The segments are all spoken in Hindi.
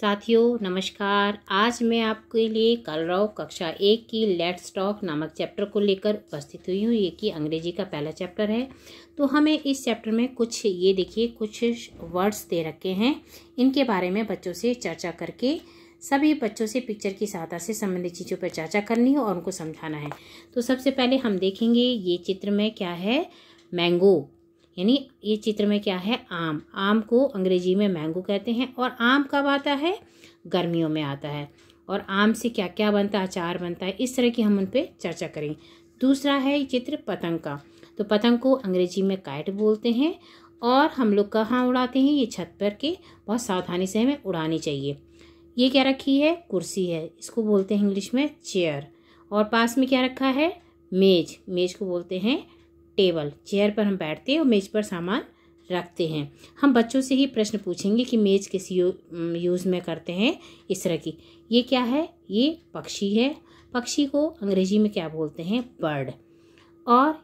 साथियों नमस्कार आज मैं आपके लिए कलराव कक्षा एक की लेट्स टॉक नामक चैप्टर को लेकर उपस्थित हुई हूँ ये कि अंग्रेजी का पहला चैप्टर है तो हमें इस चैप्टर में कुछ ये देखिए कुछ वर्ड्स दे रखे हैं इनके बारे में बच्चों से चर्चा करके सभी बच्चों से पिक्चर की सहायता से संबंधित चीज़ों पर चर्चा करनी है और उनको समझाना है तो सबसे पहले हम देखेंगे ये चित्र में क्या है मैंगो यानी ये चित्र में क्या है आम आम को अंग्रेजी में मैंगो कहते हैं और आम कब आता है गर्मियों में आता है और आम से क्या क्या बनता है अचार बनता है इस तरह की हम उन पर चर्चा करें दूसरा है ये चित्र पतंग का तो पतंग को अंग्रेजी में काइट बोलते हैं और हम लोग कहाँ उड़ाते हैं ये छत पर के बहुत सावधानी से हमें उड़ानी चाहिए ये क्या रखी है कुर्सी है इसको बोलते हैं इंग्लिश में चेयर और पास में क्या रखा है मेज मेज को बोलते हैं टेबल चेयर पर हम बैठते हैं और मेज़ पर सामान रखते हैं हम बच्चों से ही प्रश्न पूछेंगे कि मेज़ किस यू, यूज़ में करते हैं इस तरह की ये क्या है ये पक्षी है पक्षी को अंग्रेजी में क्या बोलते हैं बर्ड और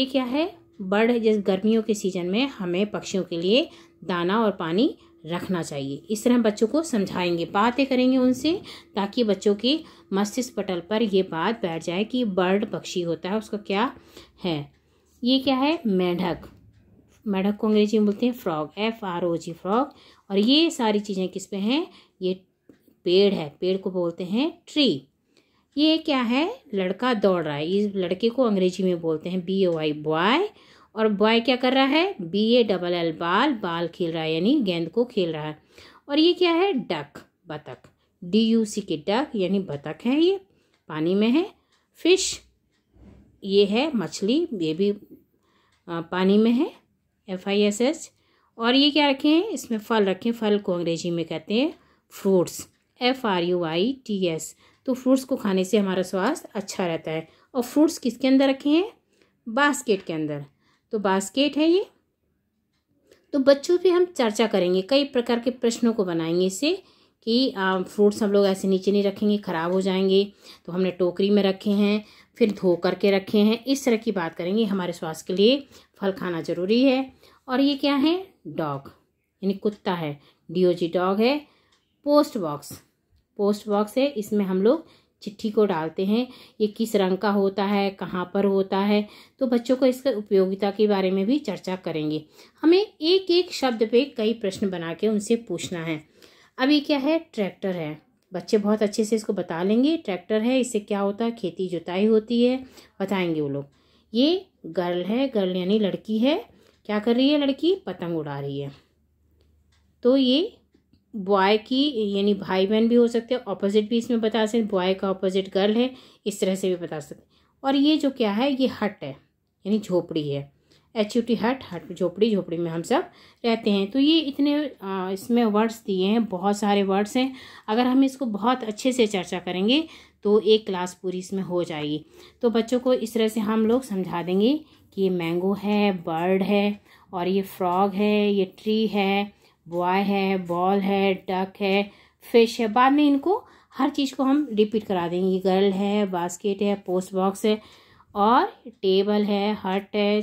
ये क्या है बर्ड जिस गर्मियों के सीज़न में हमें पक्षियों के लिए दाना और पानी रखना चाहिए इस तरह बच्चों को समझाएंगे बातें करेंगे उनसे ताकि बच्चों के मस्तिष्क पटल पर ये बात बैठ जाए कि बर्ड पक्षी होता है उसका क्या है ये क्या है मेढक मेढक को अंग्रेजी में बोलते हैं frog F R O G frog और ये सारी चीज़ें किस पे हैं ये पेड़ है पेड़ को बोलते हैं ट्री ये क्या है लड़का दौड़ रहा है इस लड़के को अंग्रेजी में बोलते हैं बी ओ आई बॉय और बॉय क्या कर रहा है बी ए डबल एल बाल बाल खेल रहा है यानी गेंद को खेल रहा है और ये क्या है डक बतख D you see K duck यानी बतख है ये पानी में है फिश ये है मछली ये भी पानी में है एफ आई एस एच और ये क्या रखें इसमें फल रखें फल को अंग्रेजी में कहते हैं fruits F R U I T S तो फ्रूट्स को खाने से हमारा स्वास्थ्य अच्छा रहता है और फ्रूट्स किसके अंदर रखे हैं बास्केट के अंदर तो बास्केट है ये तो बच्चों पे हम चर्चा करेंगे कई प्रकार के प्रश्नों को बनाएंगे इसे कि फ्रूट्स हम लोग ऐसे नीचे नहीं रखेंगे ख़राब हो जाएंगे तो हमने टोकरी में रखे हैं फिर धो करके रखे हैं इस तरह की बात करेंगे हमारे स्वास्थ्य के लिए फल खाना ज़रूरी है और ये क्या है डॉग यानी कुत्ता है डी डॉग है पोस्ट बॉक्स पोस्ट बॉक्स है इसमें हम लोग चिट्ठी को डालते हैं ये किस रंग का होता है कहाँ पर होता है तो बच्चों को इसके उपयोगिता के बारे में भी चर्चा करेंगे हमें एक एक शब्द पे कई प्रश्न बना के उनसे पूछना है अभी क्या है ट्रैक्टर है बच्चे बहुत अच्छे से इसको बता लेंगे ट्रैक्टर है इससे क्या होता है खेती जुताई होती है बताएंगे वो लोग ये गर्ल है गर्ल यानी लड़की है क्या कर रही है लड़की पतंग उड़ा रही है तो ये बॉय की यानी भाई बहन भी हो सकते हैं ऑपोजिट भी इसमें बता सकते बॉय का ऑपोजिट गर्ल है इस तरह से भी बता सकते और ये जो क्या है ये हट है यानी झोपड़ी है एच यू टी हट हट झोपड़ी झोपड़ी में हम सब रहते हैं तो ये इतने इसमें वर्ड्स दिए हैं बहुत सारे वर्ड्स हैं अगर हम इसको बहुत अच्छे से चर्चा करेंगे तो एक क्लास पूरी इसमें हो जाएगी तो बच्चों को इस तरह से हम लोग समझा देंगे कि ये मैंगो है बर्ड है और ये फ्रॉग है ये ट्री है बॉय है बॉल है डक है फिश है बाद में इनको हर चीज़ को हम रिपीट करा देंगे ये गर्ल है बास्केट है पोस्ट बॉक्स है और टेबल है हट है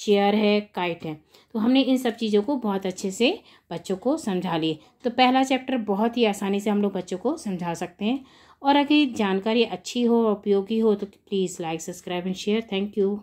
चेयर है काइट है तो हमने इन सब चीज़ों को बहुत अच्छे से बच्चों को समझा लिए तो पहला चैप्टर बहुत ही आसानी से हम लोग बच्चों को समझा सकते हैं और अगर जानकारी अच्छी हो उपयोगी हो तो please like subscribe and share thank you